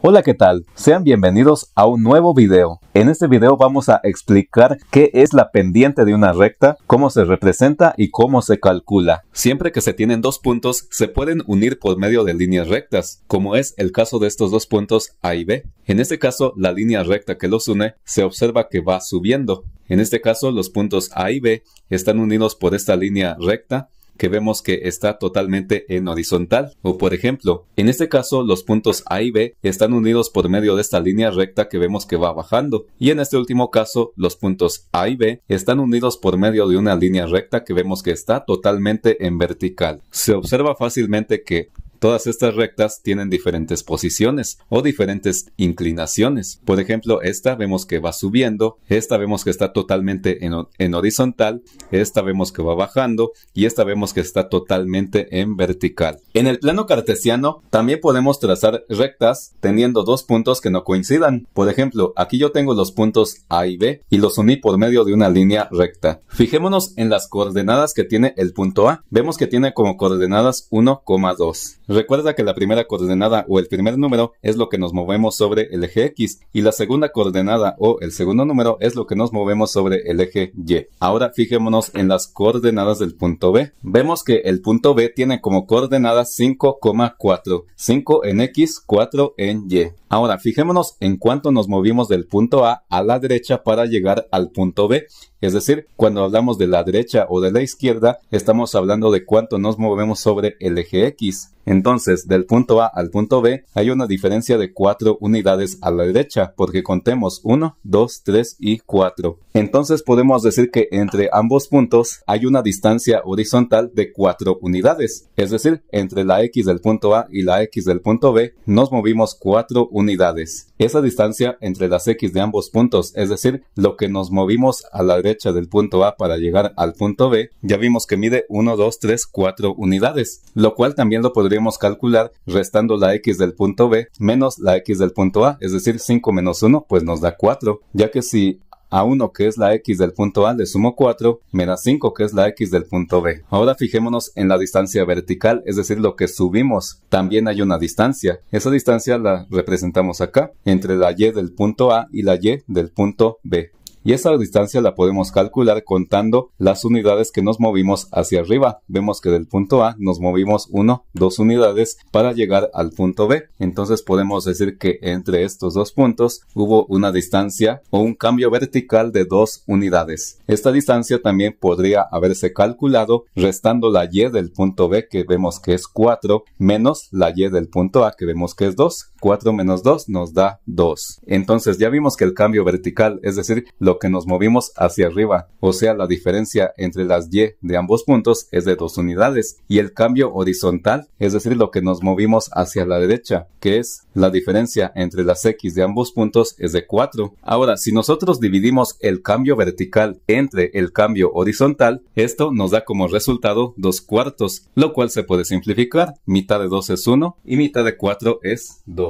Hola qué tal, sean bienvenidos a un nuevo video. En este video vamos a explicar qué es la pendiente de una recta, cómo se representa y cómo se calcula. Siempre que se tienen dos puntos se pueden unir por medio de líneas rectas, como es el caso de estos dos puntos A y B. En este caso la línea recta que los une se observa que va subiendo. En este caso los puntos A y B están unidos por esta línea recta que vemos que está totalmente en horizontal. O por ejemplo, en este caso los puntos A y B están unidos por medio de esta línea recta que vemos que va bajando. Y en este último caso, los puntos A y B están unidos por medio de una línea recta que vemos que está totalmente en vertical. Se observa fácilmente que Todas estas rectas tienen diferentes posiciones o diferentes inclinaciones. Por ejemplo, esta vemos que va subiendo, esta vemos que está totalmente en, horizontal, esta vemos que va bajando y esta vemos que está totalmente en vertical. En el plano cartesiano también podemos trazar rectas teniendo dos puntos que no coincidan. Por ejemplo, aquí yo tengo los puntos A y B y los uní por medio de una línea recta. Fijémonos en las coordenadas que tiene el punto A. Vemos que tiene como coordenadas 1,2. Recuerda que la primera coordenada o el primer número es lo que nos movemos sobre el eje X y la segunda coordenada o el segundo número es lo que nos movemos sobre el eje Y. Ahora fijémonos en las coordenadas del punto B. Vemos que el punto B tiene como coordenada 5,4, 5 en X, 4 en Y. Ahora fijémonos en cuánto nos movimos del punto A a la derecha para llegar al punto B es decir, cuando hablamos de la derecha o de la izquierda, estamos hablando de cuánto nos movemos sobre el eje X. Entonces, del punto A al punto B hay una diferencia de 4 unidades a la derecha, porque contemos 1, 2, 3 y 4. Entonces podemos decir que entre ambos puntos hay una distancia horizontal de 4 unidades. Es decir, entre la X del punto A y la X del punto B nos movimos 4 unidades. Esa distancia entre las X de ambos puntos, es decir, lo que nos movimos a la derecha, derecha del punto A para llegar al punto B, ya vimos que mide 1, 2, 3, 4 unidades, lo cual también lo podríamos calcular restando la x del punto B menos la x del punto A, es decir, 5 menos 1 pues nos da 4, ya que si a 1 que es la x del punto A le sumo 4, me da 5 que es la x del punto B. Ahora fijémonos en la distancia vertical, es decir, lo que subimos. También hay una distancia. Esa distancia la representamos acá, entre la y del punto A y la y del punto B y esa distancia la podemos calcular contando las unidades que nos movimos hacia arriba. Vemos que del punto A nos movimos 1, 2 unidades para llegar al punto B. Entonces podemos decir que entre estos dos puntos hubo una distancia o un cambio vertical de 2 unidades. Esta distancia también podría haberse calculado restando la y del punto B que vemos que es 4 menos la y del punto A que vemos que es 2 4 menos 2 nos da 2. Entonces ya vimos que el cambio vertical, es decir, lo que nos movimos hacia arriba, o sea, la diferencia entre las y de ambos puntos es de 2 unidades, y el cambio horizontal, es decir, lo que nos movimos hacia la derecha, que es la diferencia entre las x de ambos puntos es de 4. Ahora, si nosotros dividimos el cambio vertical entre el cambio horizontal, esto nos da como resultado 2 cuartos, lo cual se puede simplificar, mitad de 2 es 1 y mitad de 4 es 2.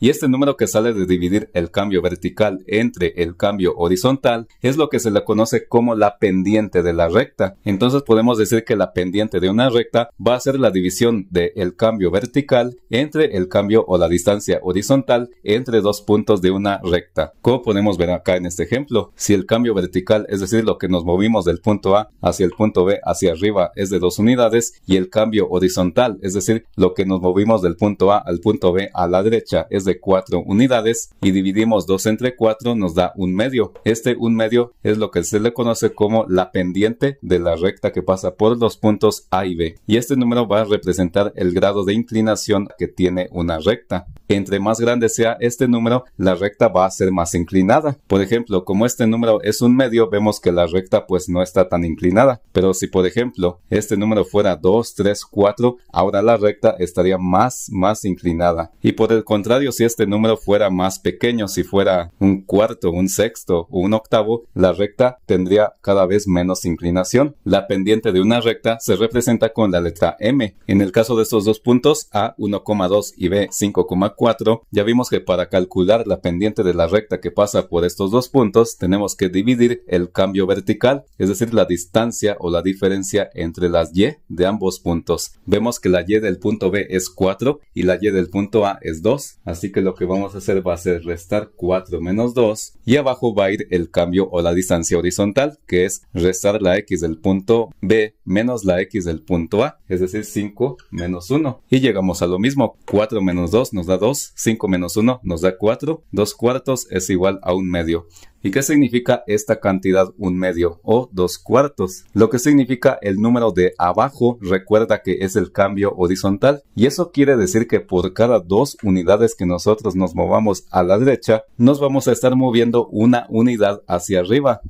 Y este número que sale de dividir el cambio vertical entre el cambio horizontal es lo que se le conoce como la pendiente de la recta. Entonces podemos decir que la pendiente de una recta va a ser la división del cambio vertical entre el cambio o la distancia horizontal entre dos puntos de una recta. Como podemos ver acá en este ejemplo, si el cambio vertical, es decir, lo que nos movimos del punto A hacia el punto B hacia arriba es de dos unidades y el cambio horizontal, es decir, lo que nos movimos del punto A al punto B a la derecha, es de 4 unidades y dividimos 2 entre 4 nos da un medio. Este un medio es lo que se le conoce como la pendiente de la recta que pasa por los puntos A y B. Y este número va a representar el grado de inclinación que tiene una recta. Entre más grande sea este número, la recta va a ser más inclinada. Por ejemplo, como este número es un medio, vemos que la recta pues no está tan inclinada. Pero si por ejemplo este número fuera 2, 3, 4, ahora la recta estaría más, más inclinada. Y por el contrario, si este número fuera más pequeño, si fuera un cuarto, un sexto o un octavo, la recta tendría cada vez menos inclinación. La pendiente de una recta se representa con la letra M. En el caso de estos dos puntos, A 1,2 y B 5,4, ya vimos que para calcular la pendiente de la recta que pasa por estos dos puntos, tenemos que dividir el cambio vertical, es decir, la distancia o la diferencia entre las Y de ambos puntos. Vemos que la Y del punto B es 4 y la Y del punto A es 2 así que lo que vamos a hacer va a ser restar 4 menos 2 y abajo va a ir el cambio o la distancia horizontal, que es restar la x del punto B menos la x del punto A, es decir 5 menos 1. Y llegamos a lo mismo, 4 menos 2 nos da 2, 5 menos 1 nos da 4, 2 cuartos es igual a 1 medio. ¿Y qué significa esta cantidad un medio o dos cuartos? Lo que significa el número de abajo recuerda que es el cambio horizontal y eso quiere decir que por cada dos unidades que nosotros nos movamos a la derecha nos vamos a estar moviendo una unidad hacia arriba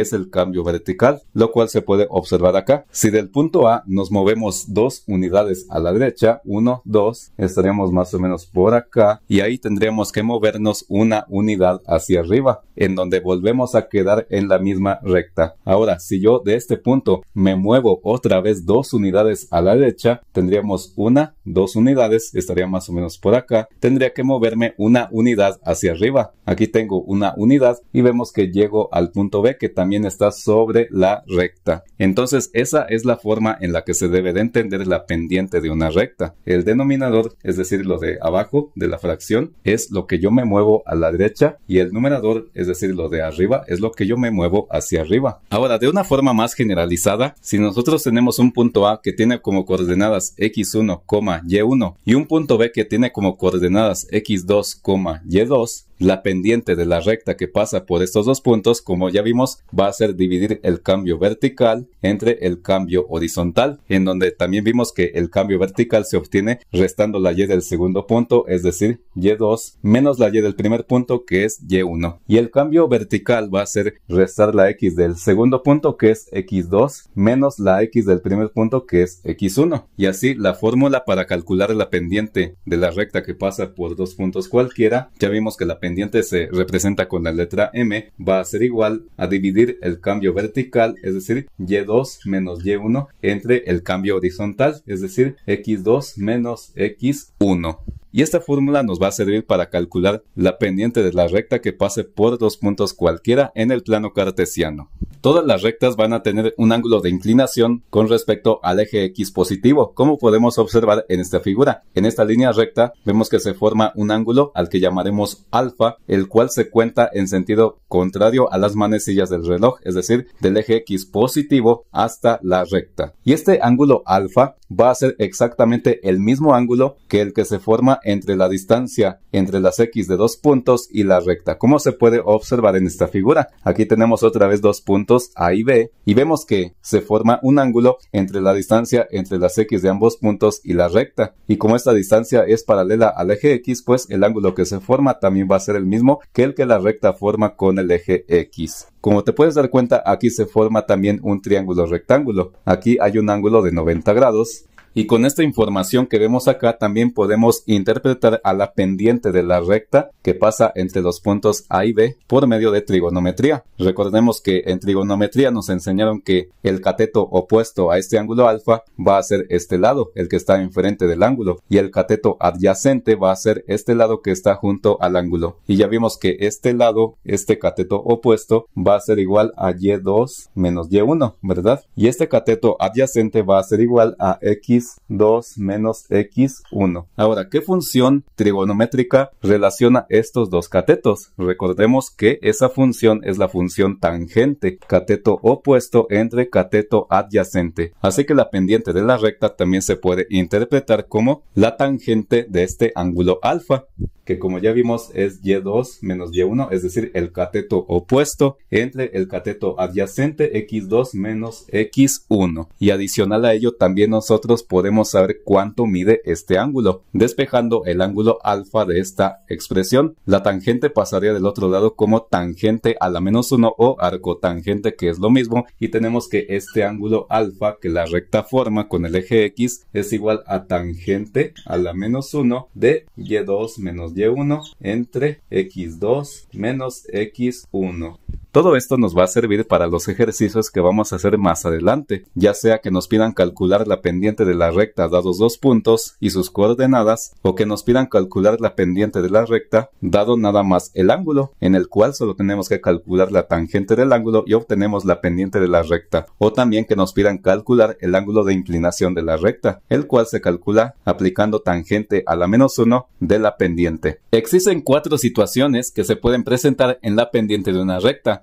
es el cambio vertical, lo cual se puede observar acá. Si del punto A nos movemos dos unidades a la derecha, 1, 2, estaríamos más o menos por acá y ahí tendríamos que movernos una unidad hacia arriba, en donde volvemos a quedar en la misma recta. Ahora, si yo de este punto me muevo otra vez dos unidades a la derecha, tendríamos una, dos unidades, estaría más o menos por acá, tendría que moverme una unidad hacia arriba. Aquí tengo una unidad y vemos que llego al punto B que también también está sobre la recta. Entonces esa es la forma en la que se debe de entender la pendiente de una recta. El denominador, es decir, lo de abajo de la fracción, es lo que yo me muevo a la derecha y el numerador, es decir, lo de arriba, es lo que yo me muevo hacia arriba. Ahora, de una forma más generalizada, si nosotros tenemos un punto A que tiene como coordenadas x1, y1 y un punto B que tiene como coordenadas x2, y2, la pendiente de la recta que pasa por estos dos puntos, como ya vimos, va a ser dividir el cambio vertical entre el cambio horizontal, en donde también vimos que el cambio vertical se obtiene restando la y del segundo punto, es decir, y2 menos la y del primer punto, que es y1. Y el cambio vertical va a ser restar la x del segundo punto, que es x2, menos la x del primer punto, que es x1. Y así la fórmula para calcular la pendiente de la recta que pasa por dos puntos cualquiera, ya vimos que la se representa con la letra m va a ser igual a dividir el cambio vertical, es decir, y2 menos y1 entre el cambio horizontal, es decir, x2 menos x1 y esta fórmula nos va a servir para calcular la pendiente de la recta que pase por dos puntos cualquiera en el plano cartesiano. Todas las rectas van a tener un ángulo de inclinación con respecto al eje X positivo, como podemos observar en esta figura. En esta línea recta vemos que se forma un ángulo al que llamaremos alfa, el cual se cuenta en sentido contrario a las manecillas del reloj, es decir, del eje X positivo hasta la recta. Y este ángulo alfa va a ser exactamente el mismo ángulo que el que se forma entre la distancia entre las X de dos puntos y la recta, como se puede observar en esta figura. Aquí tenemos otra vez dos puntos A y B y vemos que se forma un ángulo entre la distancia entre las X de ambos puntos y la recta. Y como esta distancia es paralela al eje X, pues el ángulo que se forma también va a ser el mismo que el que la recta forma con el eje X. Como te puedes dar cuenta, aquí se forma también un triángulo rectángulo. Aquí hay un ángulo de 90 grados y con esta información que vemos acá también podemos interpretar a la pendiente de la recta que pasa entre los puntos A y B por medio de trigonometría. Recordemos que en trigonometría nos enseñaron que el cateto opuesto a este ángulo alfa va a ser este lado, el que está enfrente del ángulo, y el cateto adyacente va a ser este lado que está junto al ángulo. Y ya vimos que este lado, este cateto opuesto, va a ser igual a y2 menos y1, ¿verdad? Y este cateto adyacente va a ser igual a x 2 menos x 1. Ahora, ¿qué función trigonométrica relaciona estos dos catetos? Recordemos que esa función es la función tangente, cateto opuesto entre cateto adyacente. Así que la pendiente de la recta también se puede interpretar como la tangente de este ángulo alfa, que como ya vimos es y2 menos y1, es decir, el cateto opuesto entre el cateto adyacente x2 menos x1. Y adicional a ello también nosotros podemos saber cuánto mide este ángulo. Despejando el ángulo alfa de esta expresión, la tangente pasaría del otro lado como tangente a la menos 1 o arcotangente que es lo mismo y tenemos que este ángulo alfa que la recta forma con el eje x es igual a tangente a la menos 1 de y2 menos y1 entre x2 menos x1. Todo esto nos va a servir para los ejercicios que vamos a hacer más adelante, ya sea que nos pidan calcular la pendiente de la recta dados dos puntos y sus coordenadas, o que nos pidan calcular la pendiente de la recta dado nada más el ángulo, en el cual solo tenemos que calcular la tangente del ángulo y obtenemos la pendiente de la recta, o también que nos pidan calcular el ángulo de inclinación de la recta, el cual se calcula aplicando tangente a la menos 1 de la pendiente. Existen cuatro situaciones que se pueden presentar en la pendiente de una recta.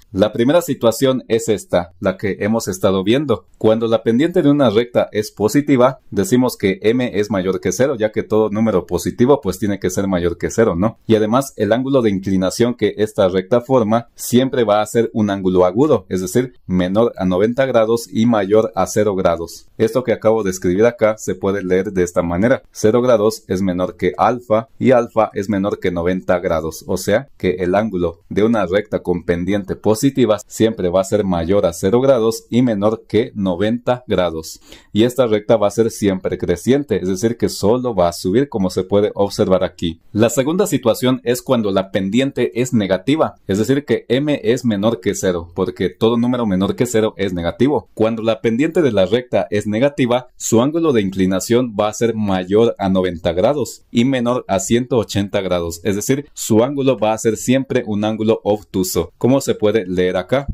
La primera situación es esta, la que hemos estado viendo. Cuando la pendiente de una recta es positiva, decimos que m es mayor que 0, ya que todo número positivo pues tiene que ser mayor que 0, ¿no? Y además el ángulo de inclinación que esta recta forma siempre va a ser un ángulo agudo, es decir, menor a 90 grados y mayor a 0 grados. Esto que acabo de escribir acá se puede leer de esta manera. 0 grados es menor que alfa y alfa es menor que 90 grados, o sea que el ángulo de una recta con pendiente positiva siempre va a ser mayor a 0 grados y menor que 90 grados. Y esta recta va a ser siempre creciente, es decir, que solo va a subir como se puede observar aquí. La segunda situación es cuando la pendiente es negativa, es decir, que m es menor que 0, porque todo número menor que 0 es negativo. Cuando la pendiente de la recta es negativa, su ángulo de inclinación va a ser mayor a 90 grados y menor a 180 grados, es decir, su ángulo va a ser siempre un ángulo obtuso, como se puede ler acá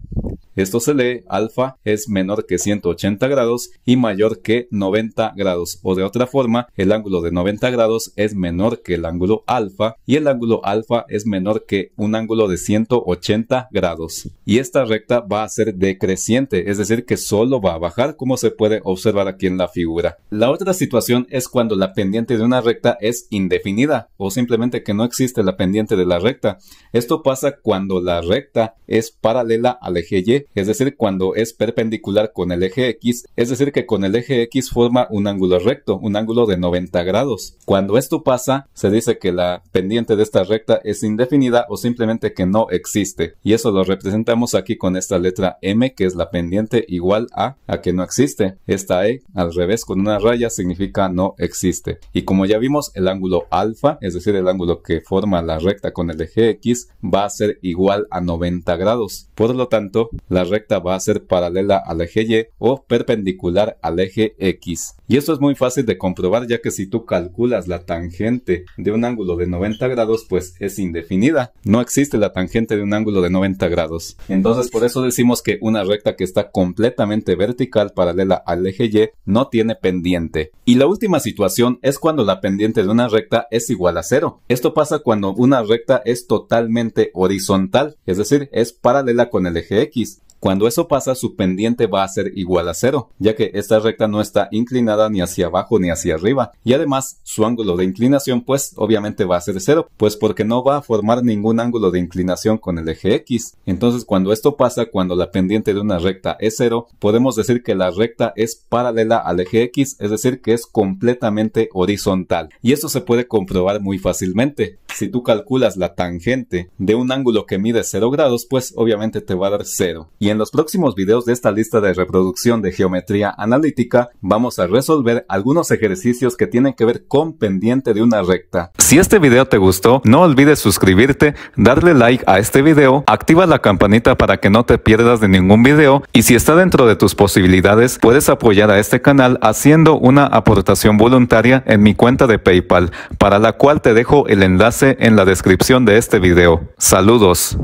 Esto se lee alfa es menor que 180 grados y mayor que 90 grados. O de otra forma, el ángulo de 90 grados es menor que el ángulo alfa y el ángulo alfa es menor que un ángulo de 180 grados. Y esta recta va a ser decreciente, es decir, que solo va a bajar como se puede observar aquí en la figura. La otra situación es cuando la pendiente de una recta es indefinida o simplemente que no existe la pendiente de la recta. Esto pasa cuando la recta es paralela al eje Y es decir, cuando es perpendicular con el eje X, es decir, que con el eje X forma un ángulo recto, un ángulo de 90 grados. Cuando esto pasa, se dice que la pendiente de esta recta es indefinida o simplemente que no existe. Y eso lo representamos aquí con esta letra M, que es la pendiente igual a a que no existe. Esta E al revés con una raya significa no existe. Y como ya vimos, el ángulo alfa, es decir, el ángulo que forma la recta con el eje X, va a ser igual a 90 grados. Por lo tanto, la la recta va a ser paralela al eje Y o perpendicular al eje X. Y esto es muy fácil de comprobar ya que si tú calculas la tangente de un ángulo de 90 grados, pues es indefinida. No existe la tangente de un ángulo de 90 grados. Entonces por eso decimos que una recta que está completamente vertical paralela al eje Y no tiene pendiente. Y la última situación es cuando la pendiente de una recta es igual a cero. Esto pasa cuando una recta es totalmente horizontal, es decir, es paralela con el eje X. Cuando eso pasa, su pendiente va a ser igual a cero, ya que esta recta no está inclinada ni hacia abajo ni hacia arriba, y además su ángulo de inclinación pues obviamente va a ser cero, pues porque no va a formar ningún ángulo de inclinación con el eje X. Entonces cuando esto pasa, cuando la pendiente de una recta es cero, podemos decir que la recta es paralela al eje X, es decir, que es completamente horizontal. Y esto se puede comprobar muy fácilmente si tú calculas la tangente de un ángulo que mide 0 grados, pues obviamente te va a dar 0. Y en los próximos videos de esta lista de reproducción de geometría analítica, vamos a resolver algunos ejercicios que tienen que ver con pendiente de una recta. Si este video te gustó, no olvides suscribirte, darle like a este video, activa la campanita para que no te pierdas de ningún video y si está dentro de tus posibilidades, puedes apoyar a este canal haciendo una aportación voluntaria en mi cuenta de PayPal, para la cual te dejo el enlace en la descripción de este video. Saludos.